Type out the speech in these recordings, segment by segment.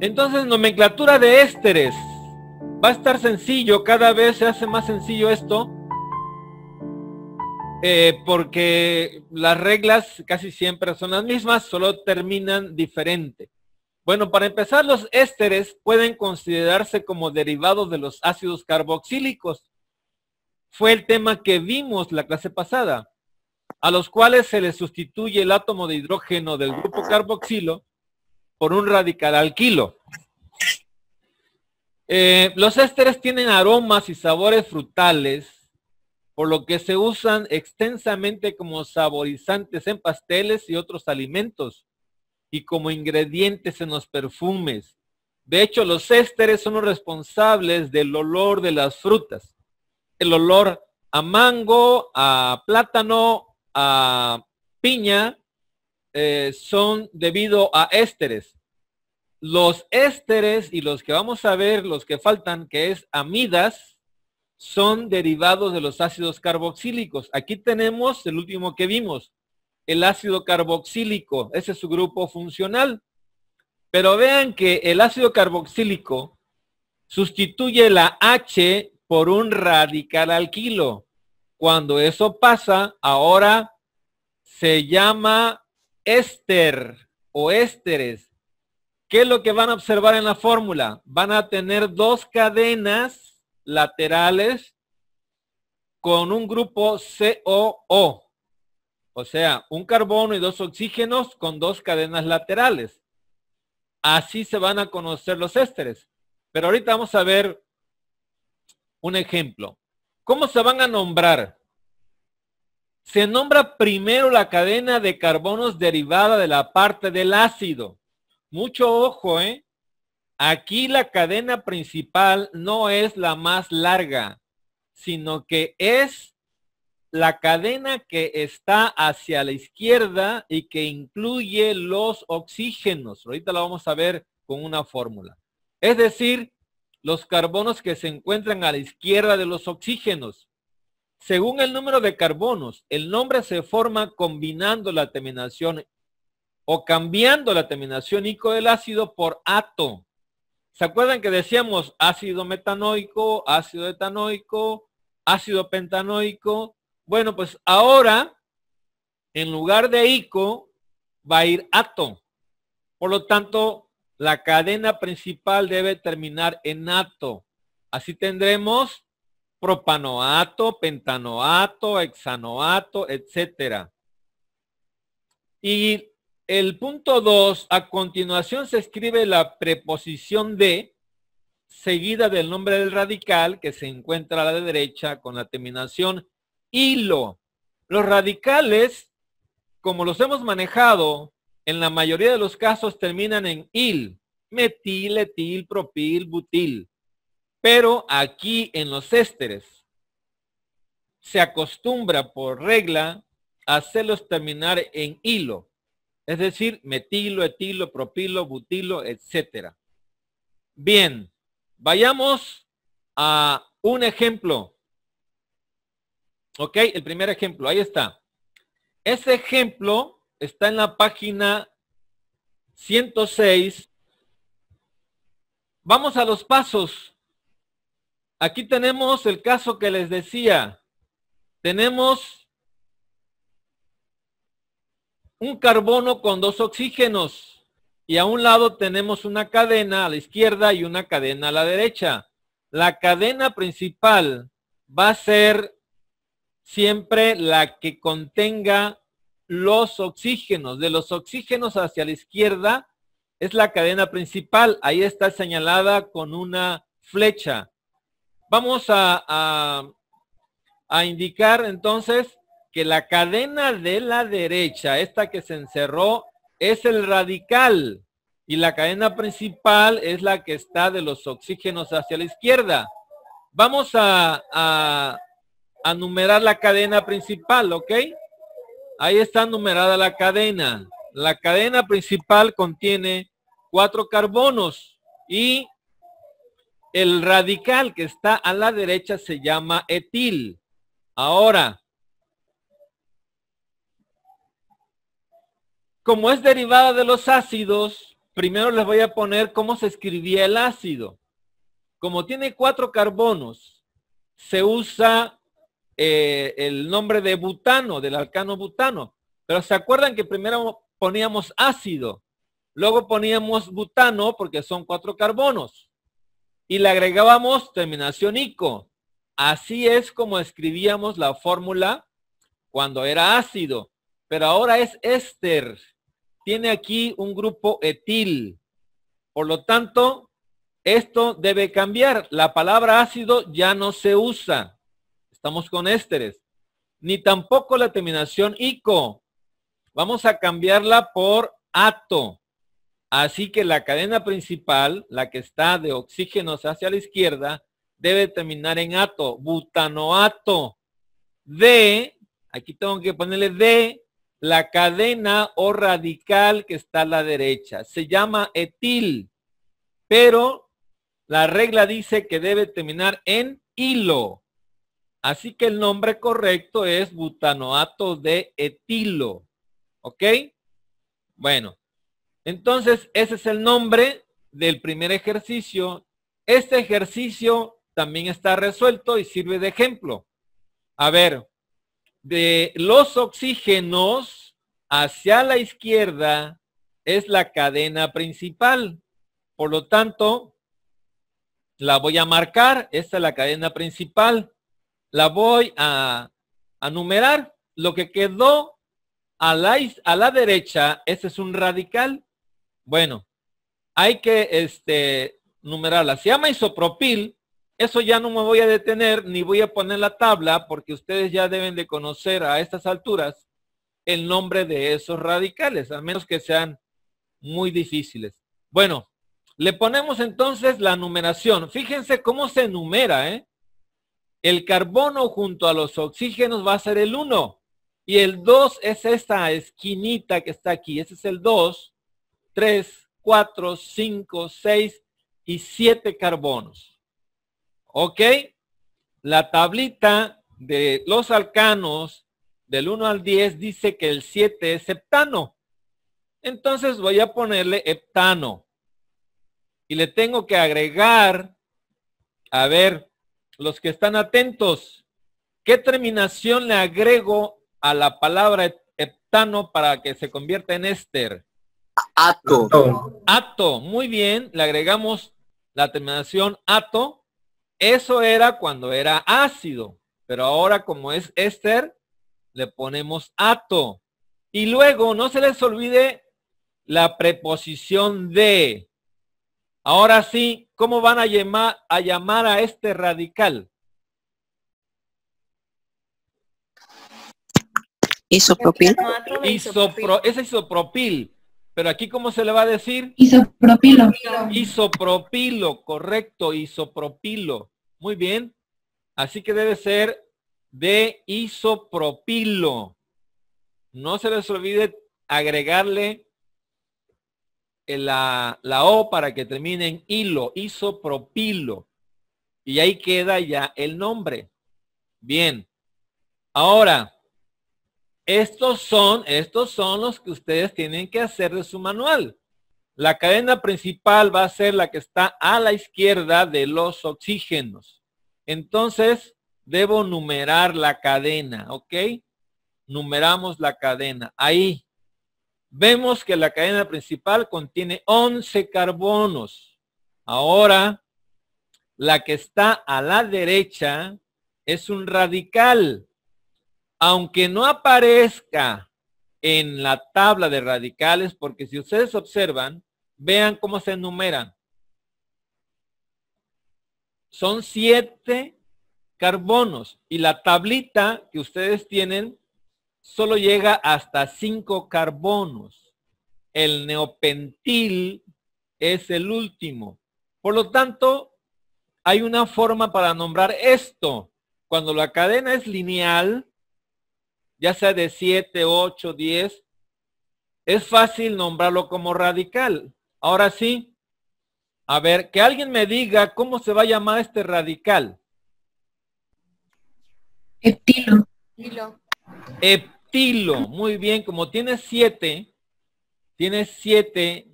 Entonces, nomenclatura de ésteres. Va a estar sencillo, cada vez se hace más sencillo esto, eh, porque las reglas casi siempre son las mismas, solo terminan diferente. Bueno, para empezar, los ésteres pueden considerarse como derivados de los ácidos carboxílicos. Fue el tema que vimos la clase pasada, a los cuales se les sustituye el átomo de hidrógeno del grupo carboxilo por un radical al kilo. Eh, los ésteres tienen aromas y sabores frutales, por lo que se usan extensamente como saborizantes en pasteles y otros alimentos y como ingredientes en los perfumes. De hecho, los ésteres son los responsables del olor de las frutas. El olor a mango, a plátano, a piña, eh, son debido a ésteres. Los ésteres y los que vamos a ver, los que faltan, que es amidas, son derivados de los ácidos carboxílicos. Aquí tenemos el último que vimos, el ácido carboxílico. Ese es su grupo funcional. Pero vean que el ácido carboxílico sustituye la H por un radical alquilo. Cuando eso pasa, ahora se llama Éster o ésteres. ¿Qué es lo que van a observar en la fórmula? Van a tener dos cadenas laterales con un grupo COO. O sea, un carbono y dos oxígenos con dos cadenas laterales. Así se van a conocer los ésteres. Pero ahorita vamos a ver un ejemplo. ¿Cómo se van a nombrar? se nombra primero la cadena de carbonos derivada de la parte del ácido. Mucho ojo, ¿eh? Aquí la cadena principal no es la más larga, sino que es la cadena que está hacia la izquierda y que incluye los oxígenos. Ahorita la vamos a ver con una fórmula. Es decir, los carbonos que se encuentran a la izquierda de los oxígenos. Según el número de carbonos, el nombre se forma combinando la terminación o cambiando la terminación ico del ácido por ato. ¿Se acuerdan que decíamos ácido metanoico, ácido etanoico, ácido pentanoico? Bueno, pues ahora, en lugar de ico, va a ir ato. Por lo tanto, la cadena principal debe terminar en ato. Así tendremos propanoato, pentanoato, hexanoato, etcétera. Y el punto 2, a continuación se escribe la preposición de, seguida del nombre del radical que se encuentra a la derecha con la terminación hilo. Los radicales, como los hemos manejado, en la mayoría de los casos terminan en il, metil, etil, propil, butil. Pero aquí en los ésteres se acostumbra por regla hacerlos terminar en hilo. Es decir, metilo, etilo, propilo, butilo, etcétera. Bien, vayamos a un ejemplo. Ok, el primer ejemplo, ahí está. Ese ejemplo está en la página 106. Vamos a los pasos aquí tenemos el caso que les decía. Tenemos un carbono con dos oxígenos y a un lado tenemos una cadena a la izquierda y una cadena a la derecha. La cadena principal va a ser siempre la que contenga los oxígenos. De los oxígenos hacia la izquierda es la cadena principal. Ahí está señalada con una flecha. Vamos a, indicar entonces que la cadena de la derecha, esta que se encerró, es el radical y la cadena principal es la que está de los oxígenos hacia la izquierda. Vamos a, a, a, numerar la cadena principal, ¿ok? Ahí está numerada la cadena. La cadena principal contiene cuatro carbonos y el radical que está a la derecha se llama etil. Ahora, como es derivada de los ácidos, primero les voy a poner cómo se escribía el ácido. Como tiene cuatro carbonos, se usa eh, el nombre de butano, del alcano butano. Pero ¿se acuerdan que primero poníamos ácido? Luego poníamos butano porque son cuatro carbonos y le agregábamos terminación ico. Así es como escribíamos la fórmula cuando era ácido, pero ahora es éster. Tiene aquí un grupo etil. Por lo tanto, esto debe cambiar. La palabra ácido ya no se usa. Estamos con ésteres. Ni tampoco la terminación ico. Vamos a cambiarla por ato. Así que la cadena principal, la que está de oxígenos hacia la izquierda, debe terminar en ato, butanoato de, aquí tengo que ponerle de, la cadena o radical que está a la derecha. Se llama etil, pero la regla dice que debe terminar en hilo. Así que el nombre correcto es butanoato de etilo. ¿Ok? Bueno, entonces, ese es el nombre del primer ejercicio. Este ejercicio también está resuelto y sirve de ejemplo. A ver, de los oxígenos hacia la izquierda es la cadena principal. Por lo tanto, la voy a marcar. Esta es la cadena principal. La voy a, a numerar. Lo que quedó a la, a la derecha, ese es un radical. Bueno, hay que este, numerarla. Se llama isopropil. Eso ya no me voy a detener ni voy a poner la tabla porque ustedes ya deben de conocer a estas alturas el nombre de esos radicales, a menos que sean muy difíciles. Bueno, le ponemos entonces la numeración. Fíjense cómo se numera, ¿eh? El carbono junto a los oxígenos va a ser el 1. Y el 2 es esta esquinita que está aquí. Ese es el 2. 3, 4, 5, 6 y 7 carbonos. ¿Ok? La tablita de los alcanos del 1 al 10 dice que el 7 es heptano. Entonces voy a ponerle heptano. Y le tengo que agregar, a ver, los que están atentos, ¿qué terminación le agrego a la palabra heptano para que se convierta en éster? Ato. ato. muy bien, le agregamos la terminación ato. Eso era cuando era ácido, pero ahora como es éster, le ponemos ato. Y luego no se les olvide la preposición de. Ahora sí, ¿cómo van a llamar a, llamar a este radical? Isopropil. Isopro, es isopropil. Pero aquí, ¿cómo se le va a decir? Isopropilo. Isopropilo, correcto, isopropilo. Muy bien. Así que debe ser de isopropilo. No se les olvide agregarle la, la O para que termine en hilo, isopropilo. Y ahí queda ya el nombre. Bien. Ahora, estos son, estos son los que ustedes tienen que hacer de su manual. La cadena principal va a ser la que está a la izquierda de los oxígenos. Entonces, debo numerar la cadena, ¿ok? Numeramos la cadena. Ahí vemos que la cadena principal contiene 11 carbonos. Ahora, la que está a la derecha es un radical aunque no aparezca en la tabla de radicales, porque si ustedes observan, vean cómo se enumeran. Son siete carbonos y la tablita que ustedes tienen solo llega hasta cinco carbonos. El neopentil es el último. Por lo tanto, hay una forma para nombrar esto. Cuando la cadena es lineal, ya sea de 7, 8, 10, es fácil nombrarlo como radical. Ahora sí, a ver, que alguien me diga cómo se va a llamar este radical. Eptilo. Eptilo, muy bien, como tiene 7, tiene 7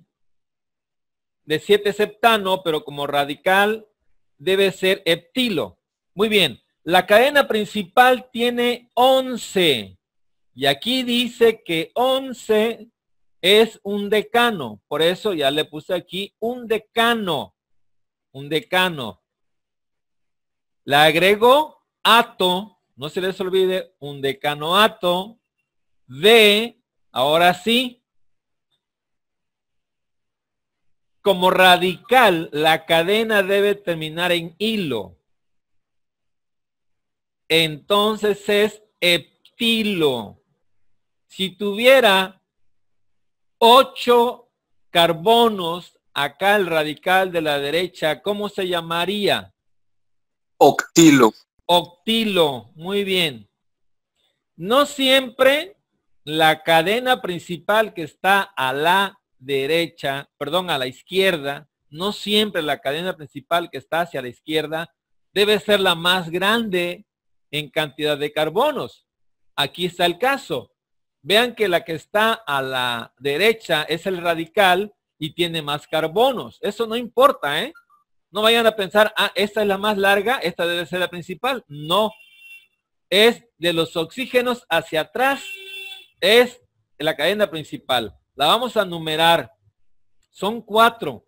de 7 septano, pero como radical debe ser eptilo, Muy bien. La cadena principal tiene 11 y aquí dice que 11 es un decano. Por eso ya le puse aquí un decano. Un decano. La agrego ato. No se les olvide un decano ato de, ahora sí, como radical, la cadena debe terminar en hilo entonces es heptilo. Si tuviera ocho carbonos acá el radical de la derecha, ¿cómo se llamaría? Octilo. Octilo, muy bien. No siempre la cadena principal que está a la derecha, perdón, a la izquierda, no siempre la cadena principal que está hacia la izquierda debe ser la más grande en cantidad de carbonos. Aquí está el caso. Vean que la que está a la derecha es el radical y tiene más carbonos. Eso no importa, ¿eh? No vayan a pensar, ah, esta es la más larga, esta debe ser la principal. No. Es de los oxígenos hacia atrás, es la cadena principal. La vamos a numerar. Son cuatro.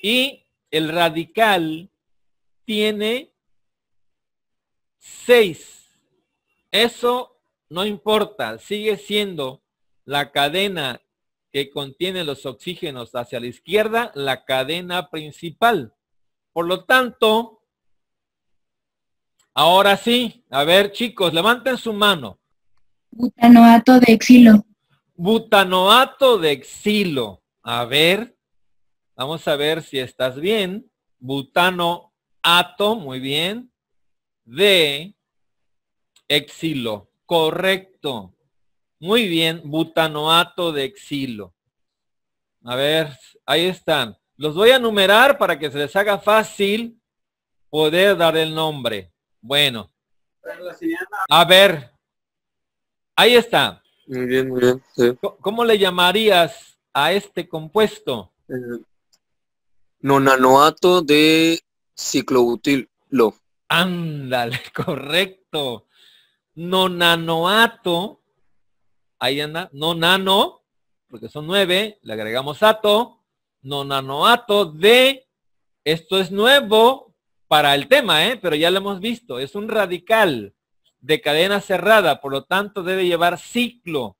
Y el radical tiene 6. Eso no importa, sigue siendo la cadena que contiene los oxígenos hacia la izquierda, la cadena principal. Por lo tanto, ahora sí, a ver chicos, levanten su mano. Butanoato de exilo. Butanoato de exilo. A ver, vamos a ver si estás bien. Butanoato, muy bien de exilo. Correcto. Muy bien, butanoato de exilo. A ver, ahí están. Los voy a numerar para que se les haga fácil poder dar el nombre. Bueno. A ver. Ahí está. Muy bien, muy bien. ¿Cómo le llamarías a este compuesto? Eh, nonanoato de ciclobutilo. Ándale, correcto. Nonanoato. Ahí anda. Nonano, porque son nueve. Le agregamos ato. Nonanoato de. Esto es nuevo para el tema, ¿eh? pero ya lo hemos visto. Es un radical de cadena cerrada. Por lo tanto, debe llevar ciclo.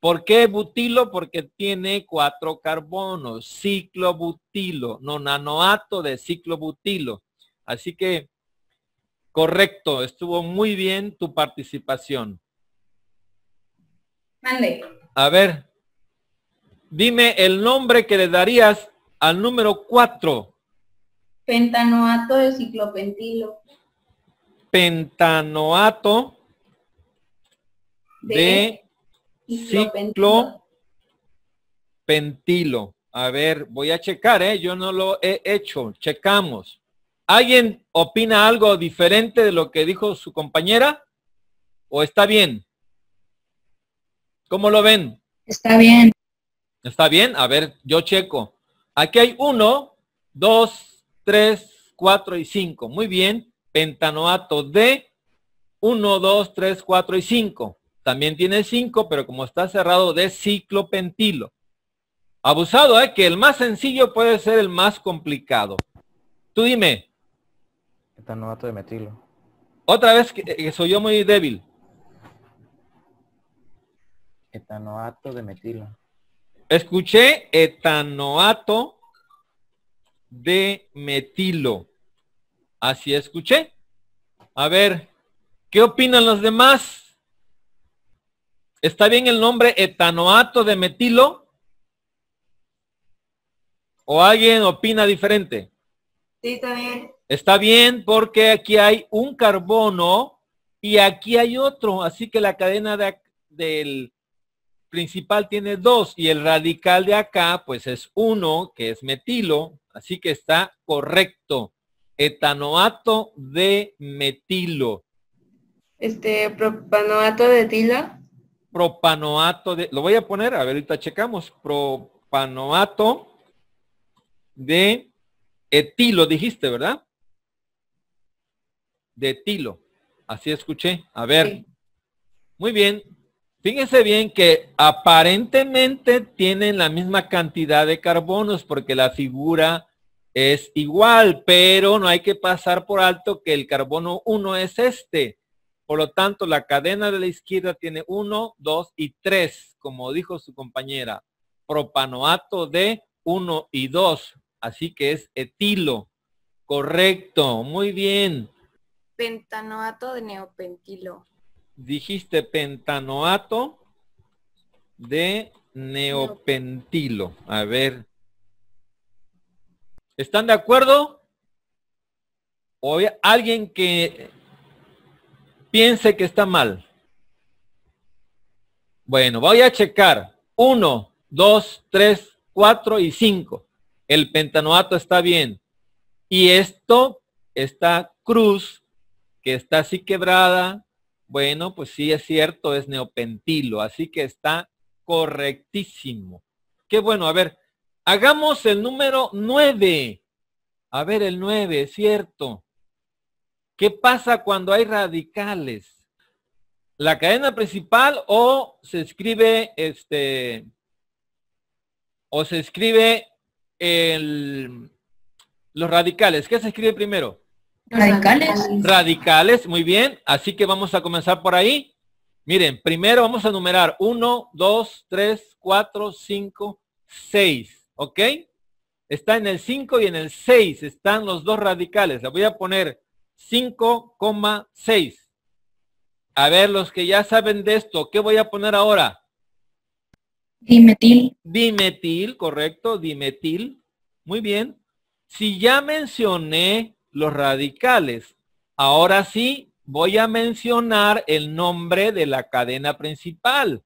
¿Por qué butilo? Porque tiene cuatro carbonos. ciclo Ciclobutilo. Nonanoato de ciclo butilo, Así que Correcto, estuvo muy bien tu participación. Mande. A ver, dime el nombre que le darías al número 4. Pentanoato de ciclopentilo. Pentanoato de, ciclopentilo. A ver, voy a checar, ¿eh? Yo no lo he hecho. Checamos. ¿Alguien opina algo diferente de lo que dijo su compañera? ¿O está bien? ¿Cómo lo ven? Está bien. ¿Está bien? A ver, yo checo. Aquí hay 1, 2, 3, 4 y 5. Muy bien. Pentanoato D, 1, 2, 3, 4 y 5. También tiene 5, pero como está cerrado de ciclopentilo. Abusado, ¿eh? Que el más sencillo puede ser el más complicado. Tú dime, Etanoato de metilo. Otra vez que, soy yo muy débil. Etanoato de metilo. Escuché etanoato de metilo. Así escuché. A ver, ¿qué opinan los demás? ¿Está bien el nombre etanoato de metilo? ¿O alguien opina diferente? Sí, está bien. Está bien porque aquí hay un carbono y aquí hay otro, así que la cadena del principal tiene dos y el radical de acá pues es uno, que es metilo, así que está correcto. Etanoato de metilo. Este, propanoato de etila. Propanoato de, lo voy a poner, a ver, ahorita checamos. Propanoato de etilo, dijiste, ¿verdad? de etilo. Así escuché. A ver. Muy bien. Fíjense bien que aparentemente tienen la misma cantidad de carbonos porque la figura es igual, pero no hay que pasar por alto que el carbono 1 es este. Por lo tanto, la cadena de la izquierda tiene 1, 2 y 3, como dijo su compañera, propanoato de 1 y 2. Así que es etilo. Correcto, muy bien. Pentanoato de neopentilo. Dijiste pentanoato de neopentilo. A ver. ¿Están de acuerdo? ¿O alguien que piense que está mal? Bueno, voy a checar. Uno, dos, tres, cuatro y cinco. El pentanoato está bien. Y esto, está cruz, está así quebrada, bueno, pues sí es cierto, es neopentilo, así que está correctísimo. Qué bueno, a ver, hagamos el número 9. A ver, el 9, cierto. ¿Qué pasa cuando hay radicales? ¿La cadena principal o se escribe este o se escribe el, los radicales? ¿Qué se escribe primero? Radicales. Radicales, muy bien. Así que vamos a comenzar por ahí. Miren, primero vamos a numerar 1, 2, 3, 4, 5, 6. ¿Ok? Está en el 5 y en el 6 están los dos radicales. La voy a poner 5,6. A ver, los que ya saben de esto, ¿qué voy a poner ahora? Dimetil. Dimetil, correcto, dimetil. Muy bien. Si ya mencioné los radicales. Ahora sí, voy a mencionar el nombre de la cadena principal.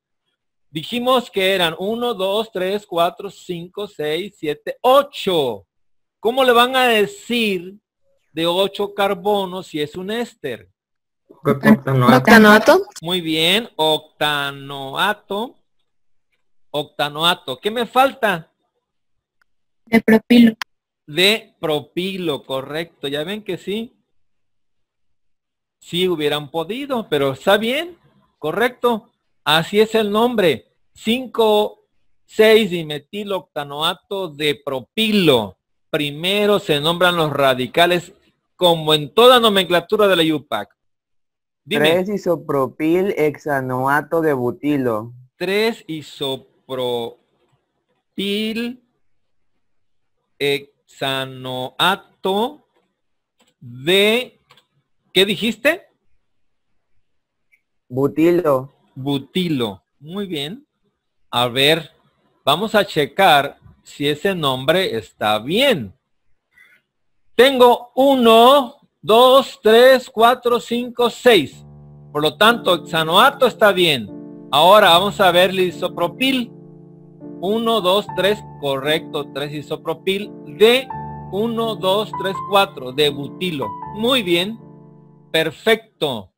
Dijimos que eran 1, 2, 3, 4, 5, 6, 7, 8. ¿Cómo le van a decir de 8 carbonos si es un éster? Pues, octanoato. Muy bien, octanoato. Octanoato. ¿Qué me falta? El propilo de propilo, correcto. Ya ven que sí. Sí hubieran podido, pero está bien, correcto. Así es el nombre. 5,6 octanoato de propilo. Primero se nombran los radicales como en toda nomenclatura de la UPAC. Dime. 3 isopropil hexanoato de butilo. 3 isopropil hexanoato eh, sanoato de, ¿qué dijiste? Butilo. Butilo. Muy bien. A ver, vamos a checar si ese nombre está bien. Tengo uno, dos, tres, cuatro, cinco, seis. Por lo tanto, xanoato está bien. Ahora vamos a ver lisopropil. 1, 2, 3, correcto, 3 isopropil de 1, 2, 3, 4, de butilo. Muy bien, perfecto.